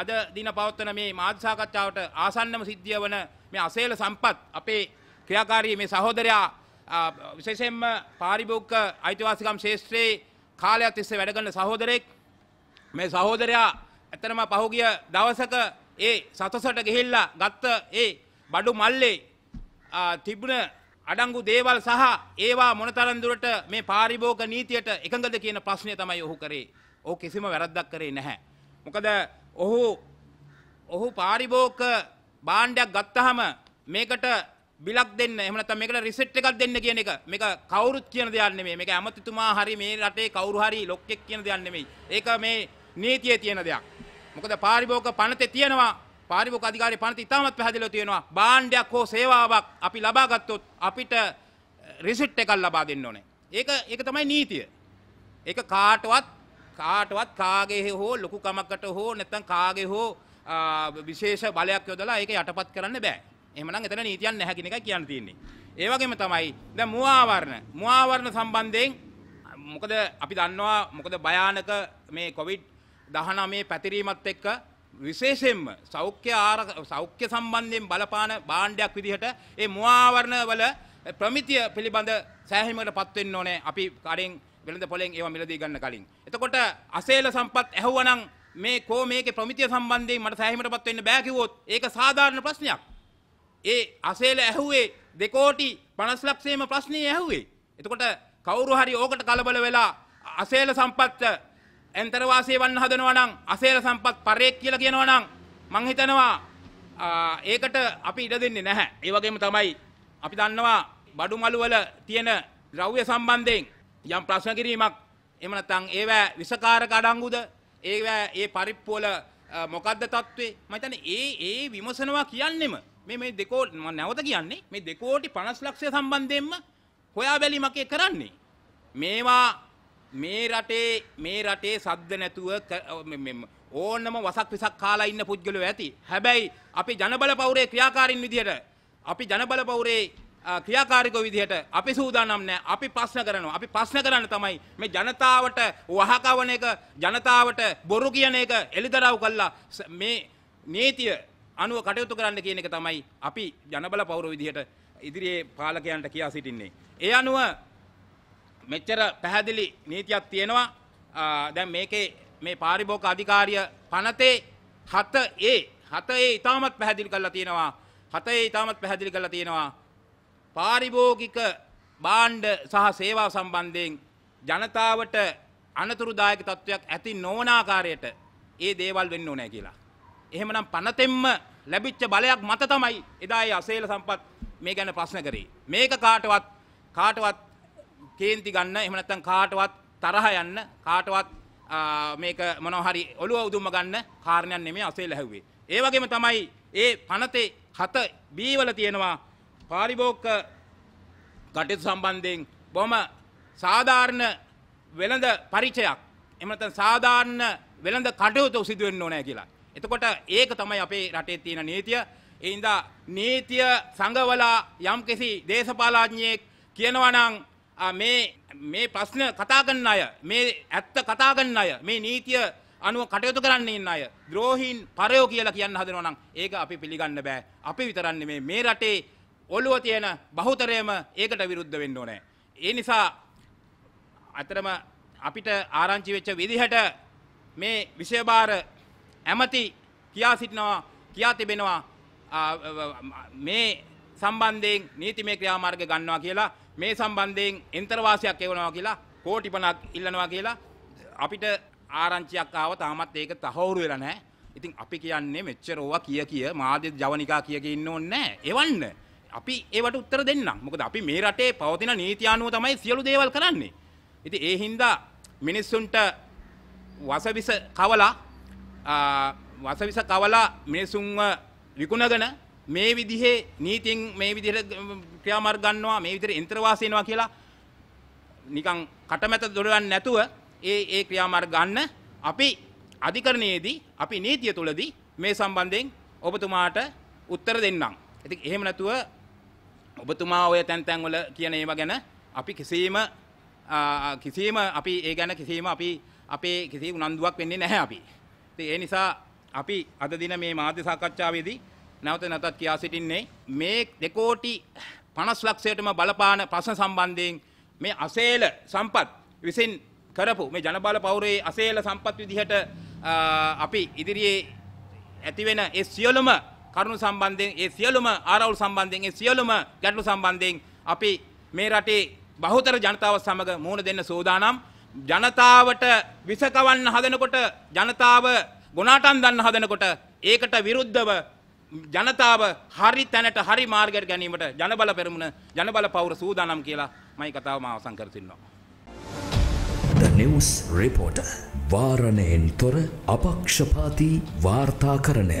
අද දින පවත්වන මේ මාධ්‍ය සාකච්ඡාවට ආසන්නම සිද්ධිය වන මේ අසේල සම්පත් අපේ ක්‍රියාකාරී මේ සහෝදරයා විශේෂයෙන්ම පාරිභෝගික අයිතිවාසිකම් ශාස්ත්‍රයේ කාලයක් තිස්සේ වැඩ කරන සහෝදරෙක් මේ සහෝදරයා ඇත්තම පහුගිය දවසක ඒ සතසට ගිහිල්ලා ගත්ත ඒ බඩු මල්ලේ තිබුණ අඩංගු දේවල් සහ ඒවා මොනතරම් දුරට මේ පාරිභෝගික නීතියට එකඟද කියන ප්‍රශ්නය තමයි ඔහු කරේ. ඔහු කිසිම වැරද්දක් කරේ නැහැ. මොකද ඔහු ඔහු පාරිභෝගික භාණ්ඩයක් ගත්තහම මේකට බිලක් දෙන්න එහෙම නැත්නම් මේකට රිසෙට් එකක් දෙන්න කියන එක මේක කවුරුත් කියන දෙයක් නෙමෙයි මේක ඇමතිතුමා හරි මේ රටේ කවුරු හරි ලොක්ෙක් කියන දෙයක් නෙමෙයි ඒක මේ නීතියේ තියෙන දෙයක් මොකද පාරිභෝගික පනතේ තියෙනවා පාරිභෝගික අධිකාරිය පනත ඉතාමත් පැහැදිලිව තියෙනවා භාණ්ඩයක් හෝ සේවාවක් අපි ලබා ගත්තොත් අපිට රිසිට් එකක් ලබා දෙන්න ඕනේ. ඒක ඒක තමයි නීතිය. ඒක කාටවත් කාටවත් කාගේ හෝ ලොකුකමකට හෝ නැත්තම් කාගේ හෝ විශේෂ බලයක් යොදලා ඒක යටපත් කරන්න බෑ. එහෙමනම් එතන නීතියක් නැහැ කියන එකයි කියන්න තියෙන්නේ. ඒ වගේම තමයි දැන් මුවාවරණ මුවාවරණ සම්බන්ධයෙන් මොකද අපි දන්නවා මොකද භයානක මේ කොවිඩ් 19 පැතිරීමත් එක්ක විශේෂයෙන්ම සෞඛ්‍ය සෞඛ්‍ය සම්බන්ධයෙන් බලපාන භාණ්ඩයක් විදිහට ඒ මුවාවරණ වල ප්‍රමිතිය පිළිබඳ සෑහීමකට පත් වෙන්න ඕනේ අපි කඩෙන් වෙළඳ පොලෙන් ඒවා මිලදී ගන්න කලින්. එතකොට අසේල සම්පත් ඇහුවනම් මේ කෝ මේකේ ප්‍රමිතිය සම්බන්ධයෙන් මට සෑහීමටපත් වෙන්න බෑ කිව්වොත් ඒක සාධාරණ ප්‍රශ්නයක්. ඒ අසේල ඇහුවේ දෙකෝටි 50 ලක්ෂයේම ප්‍රශ්නේ ඇහුවේ. එතකොට කවුරු හරි ඕකට කලබල වෙලා අසේල සම්පත් ඇන්තර වාසිය වන්න හදනවා නම් අසේල සම්පත් පරේක් කියලා කියනවා නම් මං හිතනවා ඒකට අපි ඉඩ දෙන්නේ නැහැ. ඒ වගේම තමයි අපි දන්නවා බඩු මළු වල තියෙන ද්‍රව්‍ය සම්බන්ධයෙන් යම් ප්‍රශ්න කිරීමක් එහෙම නැත්නම් ඒවැ විසකාරක අඩංගුද ඒවැ ඒ පරිප්පුවල මොකද්ද තත්ත්වේ මම හිතන්නේ ඒ ඒ විමසනවා කියන්නෙම මේ මේ දෙකෝ මම නැවත කියන්නේ මේ දෙකෝටි 50 ලක්ෂය සම්බන්ධයෙන්ම හොයා බැලීමක් ඒ කරන්නේ මේවා මේ රටේ මේ රටේ සද්ද නැතුව ඕනම වසක් විසක් කාලා ඉන්න පුද්ගලයෝ ඇති හැබැයි අපි ජනබල පවුරේ ක්‍රියාකාරින් විදියට අපි ජනබල පවුරේ ක්‍රියාකාරික විදිහට අපි සූදානම් නෑ අපි ප්‍රශ්න කරනවා අපි ප්‍රශ්න කරන්න තමයි මේ ජනතාවට වහකවන එක ජනතාවට බොරු කියන එක එළිදරව් කළා මේ නීතිය අනුව කටයුතු කරන්න කියන එක තමයි අපි ජනබල පෞර විදිහට ඉදිරියේ පාලකයන්ට කියා සිටින්නේ ඒ අනුව මෙච්චර පැහැදිලි නීතියක් තියෙනවා දැන් මේකේ මේ පාරිභෝගික අධිකාරිය පනතේ 7A 7A ඉතාමත් පැහැදිලි කරලා තියෙනවා 7A ඉතාමත් පැහැදිලි කරලා තියෙනවා පාරිභෝගික බාණ්ඩ සහ සේවා සම්බන්ධයෙන් ජනතාවට අනතුරුදායක තත්ත්වයක් ඇති නොවන ආකාරයට ඒ දේවල් වෙන්න ඕනේ කියලා. එහෙමනම් පනතෙම්ම ලැබිච්ච බලයක් මත තමයි එදා ඒ අසේල සම්පත් මේ ගැන ප්‍රශ්න කරේ. මේක කාටවත් කාටවත් කේන්ති ගන්න එහෙම නැත්නම් කාටවත් තරහ යන්න කාටවත් මේක මොනවා හරි ඔළුව උදුම ගන්න කාරණයක් නෙමෙයි අසේල හැව්වේ. ඒ වගේම තමයි ඒ පනතේ හත බී වල තියෙනවා පාරිභෝගික කටයුතු සම්බන්ධයෙන් බොහොම සාධාරණ වෙළඳ පරිචයක් එහෙම නැත්නම් සාධාරණ වෙළඳ කටයුතු සිදු වෙන්න ඕනේ කියලා. එතකොට ඒක තමයි අපේ රටේ තියෙන නීතිය. ඒ හින්දා නීතිය සංගවලා යම්කිසි දේශපාලඥයෙක් කියනවා නම් මේ මේ ප්‍රශ්න කතා කරන අය මේ ඇත්ත කතා කරන අය මේ නීතිය අනුව කටයුතු කරන්න ඉන්න අය ද්‍රෝහීන් පරයෝ කියලා කියන්න හදනවා නම් ඒක අපි පිළිගන්න බෑ. අපි විතරක් නෙමේ මේ රටේ ඔළුව තියෙන බහුතරයම ඒකට විරුද්ධ වෙන්න ඕනේ. ඒ නිසා අතරම අපිට ආරංචි වෙච්ච විදිහට මේ විෂයභාර ඇමති කියා සිටිනවා කියා තිබෙනවා මේ සම්බන්ධයෙන් නීතිමය ක්‍රියාමාර්ග ගන්නවා කියලා මේ සම්බන්ධයෙන් එන්තරවාසියක් එවනවා කියලා කෝටි පණක් ඉල්ලනවා කියලා අපිට ආරංචියක් ආව තාමත් ඒක තහවුරු වෙලා නැහැ. ඉතින් අපි කියන්නේ මෙච්චර ඕවා කිය කිය මාධ්‍ය ජවනිකා කිය කිය ඉන්න ඕනේ නැහැ. එවන්න. අපි ඒවට උත්තර දෙන්නම්. මොකද අපි මේ රටේ පවතින නීති අනුව තමයි සියලු දේවල් කරන්නේ. ඉතින් ඒ හින්දා මිනිස්සුන්ට වසවිස කවලා වසවිස කවලා මිනිසුන්ව විකුණගෙන මේ විදිහේ නීතියෙන් මේ විදිහට ක්‍රියාමාර්ග ගන්නවා මේ විදිහට යන්ත්‍රවාසීනවා කියලා නිකන් කටමැත දොඩවන්නේ නැතුව ඒ ඒ ක්‍රියාමාර්ග ගන්න අපි අධිකරණයේදී අපි නීතිය තුලදී මේ සම්බන්ධයෙන් ඔබතුමාට උත්තර දෙන්නම්. ඉතින් එහෙම නැතුව ඔබතුමා ඔය තැන් තැන් වල කියන ඒවා ගැන අපි කිසිම කිසිම අපි ඒ ගැන කිසිම අපි අපේ කිසි උනන්දුවක් වෙන්නේ නැහැ අපි. ඉතින් ඒ නිසා අපි අද දින මේ මාධ්‍ය සාකච්ඡාවේදී නැවත නැවතත් කියා සිටින්නේ මේ 2 කෝටි 50 ලක්ෂයටම බලපාන ප්‍රශ්න සම්බන්ධයෙන් මේ අසේල සම්පත් විසින් කරපු මේ ජනබල පෞරයේ අසේල සම්පත් විදිහට අපි ඉදිරියේ ඇතිවෙන ඒ සියලුම කරුණු සම්බන්ධයෙන් ඒ සියලුම ආරවුල් සම්බන්ධයෙන් ඒ සියලුම ගැටලු සම්බන්ධයෙන් අපි මේ රටේ බහුතර ජනතාව සමග මුහුණ දෙන්න සූදානම් ජනතාවට විසකවන්න හදනකොට ජනතාව ගුණාටම් දන්න හදනකොට ඒකට විරුද්ධව ජනතාව හරි තැනට හරි මාර්ගයට ගැනීමට ජනබල පෙරමුණ ජනබල පවුර සූදානම් කියලා මයි කතාවම අවසන් කර තින්නවා. The News Reporter වාරණයෙන් තොර අපක්ෂපාති වාර්තාකරණය